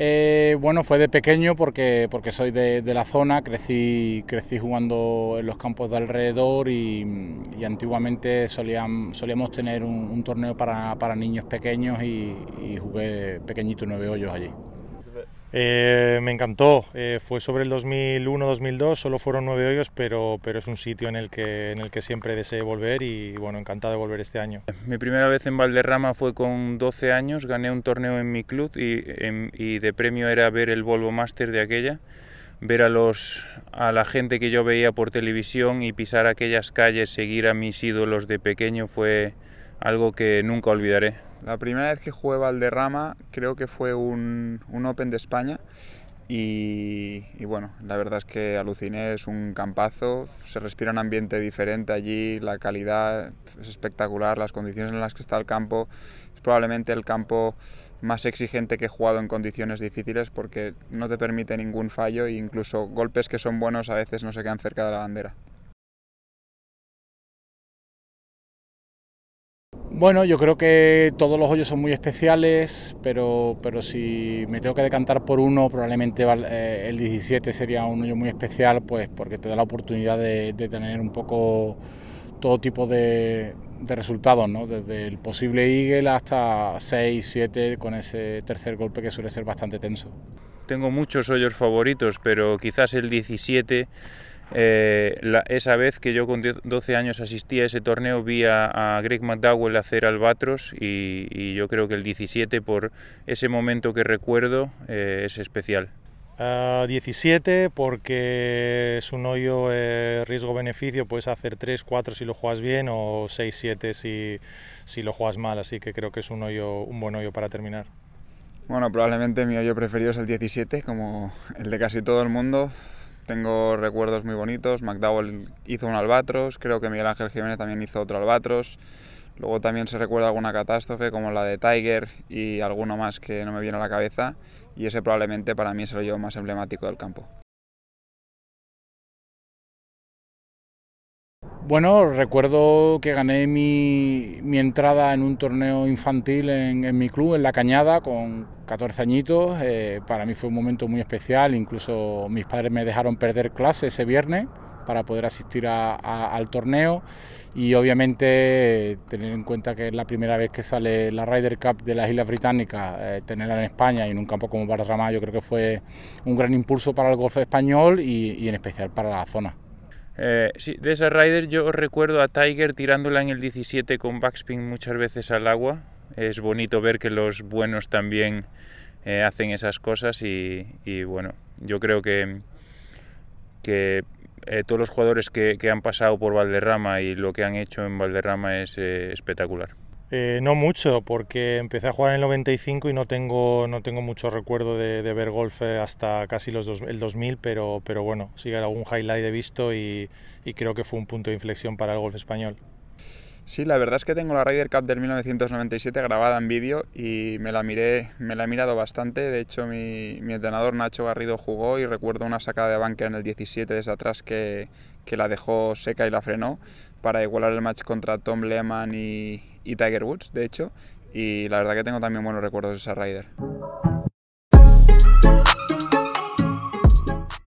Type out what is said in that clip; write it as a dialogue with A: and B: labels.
A: Eh, bueno, fue de pequeño porque, porque soy de, la zona, crecí, crecí jugando en los campos de alrededor y, antiguamente solíamos tener un, torneo
B: para, niños pequeños y, y jugué pequeñito nueve hoyos allí. Eh, me encantó, eh, fue sobre el 2001-2002, solo fueron nueve hoyos, pero, pero es un sitio en el, que, en el que siempre deseé volver y bueno, encantado de volver este año. Mi primera vez
C: en Valderrama fue con 12 años, gané un torneo en mi club em, y, de premio era ver el Volvo Master de aquella, ver a, los, a la gente que yo veía por televisión y pisar aquellas calles, seguir a mis ídolos de pequeño fue algo que nunca olvidaré.
D: La primera vez que jugué derrama creo que fue un, Open de España y, y, bueno, la verdad es que aluciné, es un campazo, se respira un ambiente diferente allí, la calidad es espectacular, las condiciones en las que está el campo, es probablemente el campo más exigente que he jugado en condiciones difíciles porque no te permite ningún fallo e incluso golpes que son buenos a veces no se quedan cerca de la bandera. Bueno, yo creo
A: que todos los hoyos son muy especiales, pero, pero si me tengo que decantar por uno, probablemente eh, el 17 sería un hoyo muy especial, pues porque te da la oportunidad de, tener un poco todo tipo de, resultados, ¿no? desde el posible eagle hasta 6, 7 con ese tercer golpe que suele ser bastante tenso.
C: Tengo muchos hoyos favoritos, pero quizás el 17 eh, esa vez que yo con 12 años asistí a ese torneo vi a, Greg McDowell hacer albatros y, yo creo que el 17 por ese momento que recuerdo eh, es especial.
B: 17 ah, porque es un hoyo eh, riesgo-beneficio, puedes hacer 3, 4 si lo juegas bien o 6, 7 si, si lo juegas mal, así
D: que creo que es un, hoyo, un buen hoyo para terminar. Bueno, probablemente mi hoyo preferido es el 17, como el de casi todo el mundo tengo recuerdos muy bonitos. McDowell hizo un albatros, creo que Miguel Ángel Jiménez también hizo otro albatros. Luego también se recuerda alguna catástrofe como la de Tiger y alguno más que no me viene a la cabeza y ese probablemente para mí es el yo más emblemático del campo.
A: Bueno, recuerdo que gané mi, entrada en un torneo infantil en, mi club, en La Cañada, con 14 añitos. Eh, para mí fue un momento muy especial, incluso mis padres me dejaron perder clase ese viernes para poder asistir al torneo y obviamente tener en cuenta que es la primera vez que sale la Ryder Cup de las Islas Británicas, eh, tenerla en España y en un campo como Barramá yo creo que fue un gran impulso para el golf español y en especial para la zona.
C: Eh, sí, de esa rider yo recuerdo a Tiger tirándola en el 17 con backspin muchas veces al agua. Es bonito ver que los buenos también eh, hacen esas cosas y, bueno, yo creo que, que eh, todos los jugadores que, que, han pasado por Valderrama y lo que han hecho en Valderrama es espectacular.
B: Eh, no mucho, porque empecé a jugar en el 95 y no tengo, no tengo mucho recuerdo de, ver golf eh, hasta casi los el 2000, pero, pero bueno, sigue algún highlight he visto y creo que
D: fue un punto de inflexión para el golf español. Sí, la verdad es que tengo la Ryder Cup del 1997 grabada en vídeo y me la miré, me la he mirado bastante. De hecho, mi, entrenador Nacho Garrido jugó y recuerdo una sacada de banca en el 17 desde atrás que, la dejó seca y la frenó para igualar el match contra Tom Lehman y, y Tiger Woods, de hecho. Y la verdad que tengo también buenos recuerdos de esa Ryder.